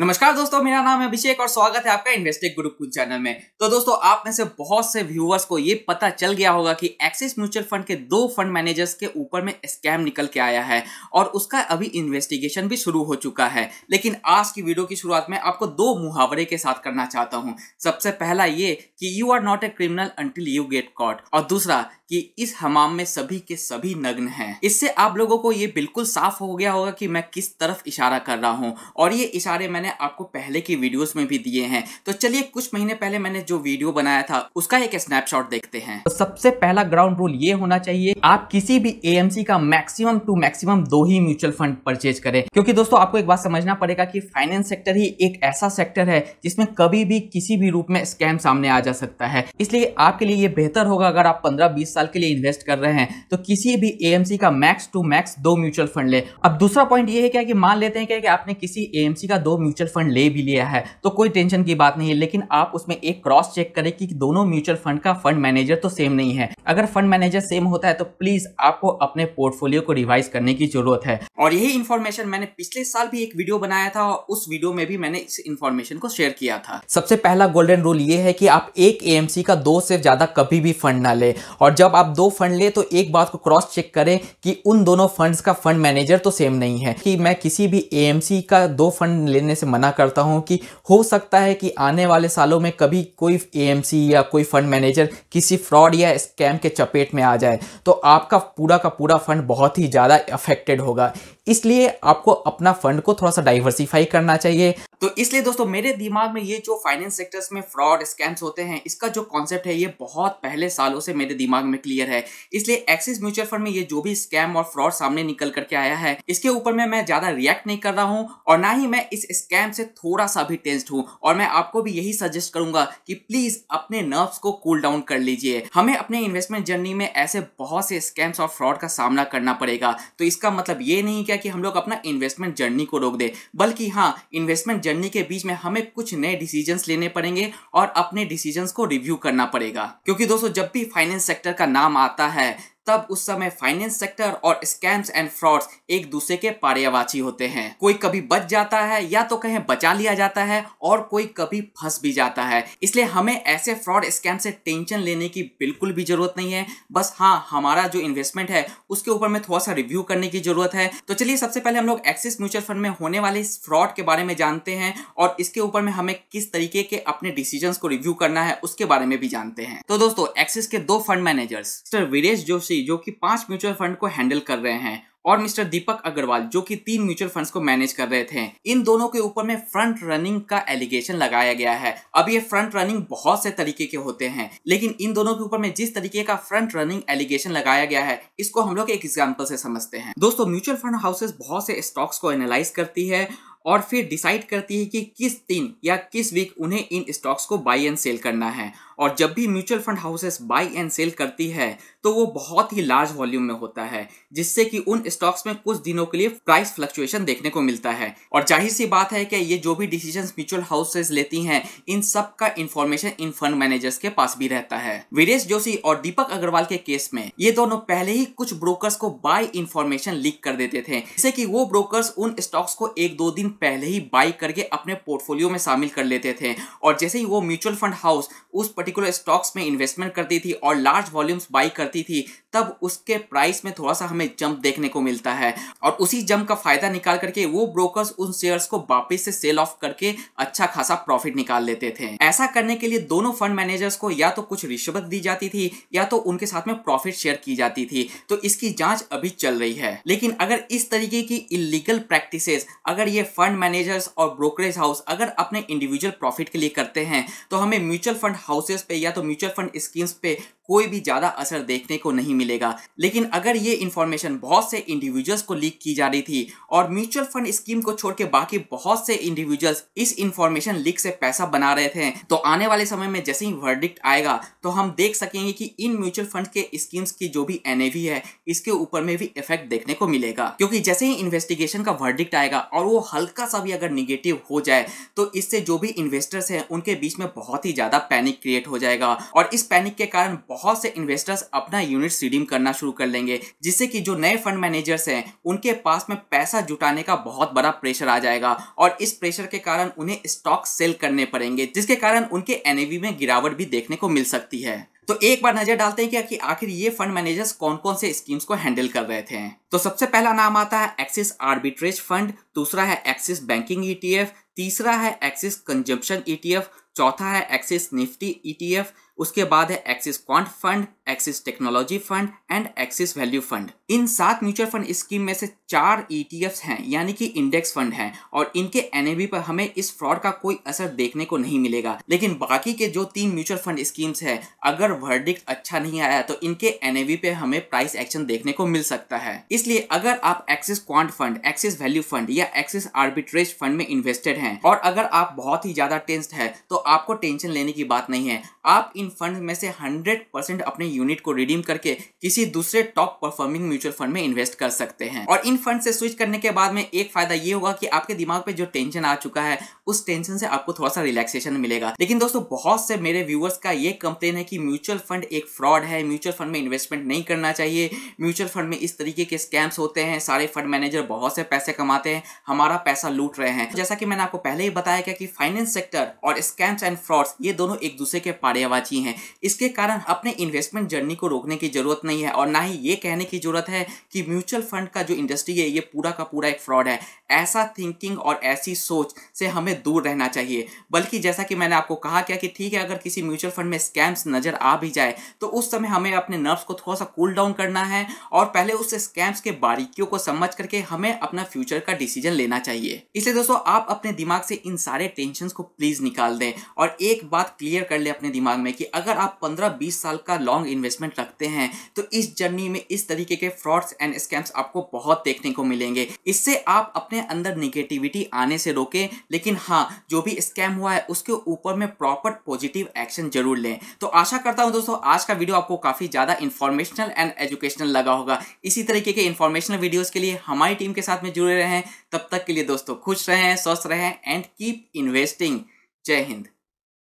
नमस्कार दोस्तों मेरा नाम है अभिषेक और स्वागत है आपका ग्रुप गुरुकुल चैनल में तो दोस्तों आप में से बहुत से व्यूअर्स को ये पता चल गया होगा कि एक्सिस म्यूचुअल फंड के दो फंड मैनेजर्स के ऊपर में स्कैम निकल के आया है और उसका अभी इन्वेस्टिगेशन भी शुरू हो चुका है लेकिन आज की वीडियो की शुरुआत में आपको दो मुहावरे के साथ करना चाहता हूँ सबसे पहला ये कि you are not a criminal until you get caught और दूसरा कि इस हमाम में सभी के सभी नग्न हैं इससे आप लोगों को ये बिल्कुल साफ हो गया होगा कि मैं किस तरफ इशारा कर रहा हूँ और ये इशारे मैंने मैंने आपको पहले की वीडियोस में भी दिए हैं तो चलिए कुछ महीने पहले मैंने जो वीडियो बनाया था उसका एक स्नैपशॉट देखते हैं तो सबसे पहला ग्राउंड रूल ये होना चाहिए आप किसी भी एएमसी का मैक्सिमम टू मैक्सिमम दो ही म्यूचुअल फंड परचेज करें क्योंकि दोस्तों आपको एक बात समझना पड़ेगा की फाइनेंस सेक्टर ही एक ऐसा सेक्टर है जिसमें कभी भी किसी भी रूप में स्कैम सामने आ जा सकता है इसलिए आपके लिए ये बेहतर होगा अगर आप पंद्रह बीस साल के लिए इन्वेस्ट कर रहे हैं तो किसी भी एएमसी का मैक्स टू मैक्स दो म्यूचुअल फंड ले अब दूसरा पॉइंट ये है क्या कि मान लेते हैं क्या कि आपने किसी एएमसी का दो म्यूचुअल म्यूचुअल फंड ले भी लिया है तो कोई टेंशन की बात नहीं है लेकिन आप उसमें एक क्रॉस चेक करें कि दोनों म्यूचुअल फंड का फंड मैनेजर तो सेम नहीं है अगर फंड मैनेजर सेम होता है तो प्लीज आपको अपने पोर्टफोलियो को रिवाइज करने की जरूरत है और यही इन्फॉर्मेशन मैंने पिछले साल भी एक वीडियो बनाया था और उस वीडियो में भी मैंने इस इन्फॉर्मेशन को शेयर किया था सबसे पहला गोल्डन रूल ये है कि आप एक एएमसी का दो से ज्यादा कभी भी फंड ना ले और जब आप दो फंड ले तो एक बात को क्रॉस चेक करें कि उन दोनों फंड्स का फंड मैनेजर तो सेम नहीं है कि मैं किसी भी एएमसी का दो फंड लेने से मना करता हूँ कि हो सकता है कि आने वाले सालों में कभी कोई ए या कोई फंड मैनेजर किसी फ्रॉड या स्कैम के चपेट में आ जाए तो आपका पूरा का पूरा फंड बहुत ही ज़्यादा अफेक्टेड होगा इसलिए आपको अपना फंड को थोड़ा सा डाइवर्सिफाई करना चाहिए तो इसलिए दोस्तों मेरे दिमाग में ये जो फाइनेंस सेक्टर्स में फ्रॉड स्कैम्स होते हैं इसका जो कॉन्सेप्ट है ये बहुत पहले सालों से मेरे दिमाग में क्लियर है इसलिए एक्सिस म्यूचुअल फंड में ये जो भी स्कैम और फ्रॉड सामने निकल करके आया है इसके ऊपर में मैं ज्यादा रिएक्ट नहीं कर रहा हूँ और ना ही मैं इस स्कैम से थोड़ा सा भी टेंस्ड हूँ और मैं आपको भी यही सजेस्ट करूंगा कि प्लीज अपने नर्व्स को कूल डाउन कर लीजिए हमें अपने इन्वेस्टमेंट जर्नी में ऐसे बहुत से स्कैम्स और फ्रॉड का सामना करना पड़ेगा तो इसका मतलब ये नहीं कि क्या कि हम लोग अपना इन्वेस्टमेंट जर्नी को रोक दे बल्कि हाँ इन्वेस्टमेंट जर्नी के बीच में हमें कुछ नए डिसीजन लेने पड़ेंगे और अपने डिसीजन को रिव्यू करना पड़ेगा क्योंकि दोस्तों जब भी फाइनेंस सेक्टर का नाम आता है तब उस समय फाइनेंस सेक्टर और स्कैम्स एंड फ्रॉड्स एक दूसरे के पर्यावाची होते हैं कोई कभी बच जाता है या तो कहें बचा लिया जाता है और कोई कभी फंस भी जाता है इसलिए हमें ऐसे फ्रॉड स्कैम से टेंशन लेने की बिल्कुल भी जरूरत नहीं है बस हाँ हमारा जो इन्वेस्टमेंट है उसके ऊपर में थोड़ा सा रिव्यू करने की जरूरत है तो चलिए सबसे पहले हम लोग एक्सिस म्यूचुअल फंड में होने वाले इस फ्रॉड के बारे में जानते हैं और इसके ऊपर में हमें किस तरीके के अपने डिसीजन को रिव्यू करना है उसके बारे में भी जानते हैं तो दोस्तों एक्सिस के दो फंड मैनेजर्स वीरेश जोशी जोशी जो कि पांच म्यूचुअल फंड को हैंडल कर रहे हैं और मिस्टर दीपक अग्रवाल जो कि तीन म्यूचुअल फंड्स को मैनेज कर रहे थे इन दोनों के ऊपर में फ्रंट रनिंग का एलिगेशन लगाया गया है अब ये फ्रंट रनिंग बहुत से तरीके के होते हैं लेकिन इन दोनों के ऊपर में जिस तरीके का फ्रंट रनिंग एलिगेशन लगाया गया है इसको हम लोग एक एग्जाम्पल से समझते हैं दोस्तों म्यूचुअल फंड हाउसेस बहुत से स्टॉक्स को एनालाइज करती है और फिर डिसाइड करती है कि किस दिन या किस वीक उन्हें इन स्टॉक्स को बाई एंड सेल करना है और जब भी mutual fund houses buy and sell करती है तो वो बहुत ही लार्ज वॉल्यूम में होता है जिससे कि उन स्टॉक्स में कुछ दिनों के लिए प्राइस फ्लक्चुएशन देखने को मिलता है और जाहिर सी बात है कि ये जो भी डिसीजन म्यूचुअल हाउसेस लेती हैं इन सब का इन्फॉर्मेशन इन फंड मैनेजर्स के पास भी रहता है वीरेश जोशी और दीपक अग्रवाल के केस में ये दोनों पहले ही कुछ ब्रोकर्स को बाय इन्फॉर्मेशन लीक कर देते थे जिससे कि वो ब्रोकर्स उन स्टॉक्स को एक दो दिन पहले ही बाई करके अपने पोर्टफोलियो में शामिल कर लेते थे और जैसे ही वो म्यूचुअल फंड हाउस उस पर्टिकुलर स्टॉक्स में इन्वेस्टमेंट करती थी और लार्ज वॉल्यूम्स बाई करती थी तब उसके प्राइस में थोड़ा सा हमें जंप देखने को मिलता है और उसी जंप का फायदा निकाल करके वो ब्रोकर्स उन शेयर्स को वापस से सेल ऑफ करके अच्छा खासा प्रॉफिट निकाल लेते थे ऐसा करने के लिए दोनों फंड मैनेजर्स को या तो कुछ रिश्वत दी जाती थी या तो उनके साथ में प्रॉफिट शेयर की जाती थी तो इसकी जाँच अभी चल रही है लेकिन अगर इस तरीके की इलीगल प्रैक्टिस अगर ये फंड मैनेजर्स और ब्रोकरेज हाउस अगर अपने इंडिविजुअल प्रॉफिट के लिए करते हैं तो हमें म्यूचुअल फंड हाउसेस पे या तो म्यूचुअल फंड स्कीम्स पे कोई भी ज्यादा असर देखने को नहीं मिलेगा लेकिन अगर ये इन्फॉर्मेशन बहुत से इंडिविजुअल्स को लीक की जा रही थी और म्यूचुअल फंड स्कीम को छोड़ के बाकी बहुत से इंडिविजुअल्स इस इन्फॉर्मेशन लीक से पैसा बना रहे थे तो आने वाले समय में जैसे ही वर्डिक्ट आएगा तो हम देख सकेंगे कि इन म्यूचुअल फंड के स्कीम्स की जो भी एन है इसके ऊपर में भी इफेक्ट देखने को मिलेगा क्योंकि जैसे ही इन्वेस्टिगेशन का वर्डिक्ट आएगा और वो हल्का सा भी अगर निगेटिव हो जाए तो इससे जो भी इन्वेस्टर्स हैं उनके बीच में बहुत ही ज्यादा पैनिक क्रिएट हो जाएगा और इस पैनिक के कारण बहुत से इन्वेस्टर्स अपना यूनिट रिडीम करना शुरू कर लेंगे जिससे कि जो नए फंड मैनेजर्स हैं उनके पास में पैसा जुटाने का बहुत बड़ा प्रेशर आ जाएगा और इस प्रेशर के कारण उन्हें स्टॉक सेल करने पड़ेंगे जिसके कारण उनके एन में गिरावट भी देखने को मिल सकती है तो एक बार नजर डालते हैं कि आखिर ये फंड मैनेजर्स कौन कौन से स्कीम्स को हैंडल कर रहे थे तो सबसे पहला नाम आता है एक्सिस आर्बिट्रेज फंड दूसरा है एक्सिस बैंकिंग ईटीएफ तीसरा है एक्सिस कंजम्पशन ईटीएफ चौथा है एक्सिस निफ्टी ईटीएफ उसके बाद है Axis quant fund Axis technology fund and Axis value fund इन सात म्यूचुअल फंड स्कीम में से चार ईटीएफ e हैं यानी कि इंडेक्स फंड हैं और इनके एन पर हमें इस फ्रॉड का कोई असर देखने को नहीं मिलेगा लेकिन बाकी के जो तीन म्यूचुअल फंड स्कीम्स हैं अगर वर्डिक अच्छा नहीं आया तो इनके एन पे हमें प्राइस एक्शन देखने को मिल सकता है इसलिए अगर आप Axis quant fund Axis value fund या एक्सिस आर्बिट्रेज फंड में इन्वेस्टेड है और अगर आप बहुत ही ज्यादा टेंस्ड है तो आपको टेंशन लेने की बात नहीं है आप इन फंड में से 100 परसेंट अपने यूनिट को रिडीम करके किसी दूसरे टॉप परफॉर्मिंग म्यूचुअल फंड में इन्वेस्ट कर सकते हैं और इन फंड से स्विच करने के बाद में एक फायदा ये होगा कि आपके दिमाग पे जो टेंशन आ चुका है उस टेंशन से आपको थोड़ा सा रिलैक्सेशन मिलेगा लेकिन दोस्तों बहुत से मेरे व्यूअर्स का ये कंप्लेन है कि म्यूचुअल फंड एक फ्रॉड है म्यूचुअल फंड में इन्वेस्टमेंट नहीं करना चाहिए म्यूचुअल फंड में इस तरीके के स्कैम्स होते हैं सारे फंड मैनेजर बहुत से पैसे कमाते हैं हमारा पैसा लूट रहे हैं जैसा कि मैंने आपको पहले ही बताया गया कि फाइनेंस सेक्टर और स्कैम्स एंड फ्रॉड्स ये दोनों एक दूसरे के पाड़ेबाजी की हैं इसके कारण अपने इन्वेस्टमेंट जर्नी को रोकने की ज़रूरत नहीं है और ना ही ये कहने की ज़रूरत है कि म्यूचुअल फंड का जो इंडस्ट्री है ये पूरा का पूरा एक फ्रॉड है ऐसा थिंकिंग और ऐसी सोच से हमें दूर रहना चाहिए बल्कि जैसा कि मैंने आपको कहा क्या कि ठीक है अगर किसी म्यूचुअल फंड में स्कैम्स नज़र आ भी जाए तो उस समय हमें अपने नर्व्स को थोड़ा सा कूल डाउन करना है और पहले उस स्कैम्स के बारीकियों को समझ करके हमें अपना फ्यूचर का डिसीजन लेना चाहिए इसलिए दोस्तों आप अपने दिमाग से इन सारे टेंशन को प्लीज़ निकाल दें और एक बात क्लियर कर ले अपने दिमाग में कि कि अगर आप 15-20 साल का लॉन्ग इन्वेस्टमेंट रखते हैं तो इस जर्नी में इस तरीके के फ्रॉड्स एंड स्कैम्स आपको बहुत देखने को मिलेंगे इससे आप अपने अंदर निगेटिविटी आने से रोकें लेकिन हाँ जो भी स्कैम हुआ है उसके ऊपर में प्रॉपर पॉजिटिव एक्शन जरूर लें तो आशा करता हूँ दोस्तों आज का वीडियो आपको काफ़ी ज़्यादा इन्फॉर्मेशनल एंड एजुकेशनल लगा होगा इसी तरीके के इन्फॉर्मेशनल वीडियोज़ के लिए हमारी टीम के साथ में जुड़े रहें तब तक के लिए दोस्तों खुश रहें स्वस्थ रहें एंड कीप इन्वेस्टिंग जय हिंद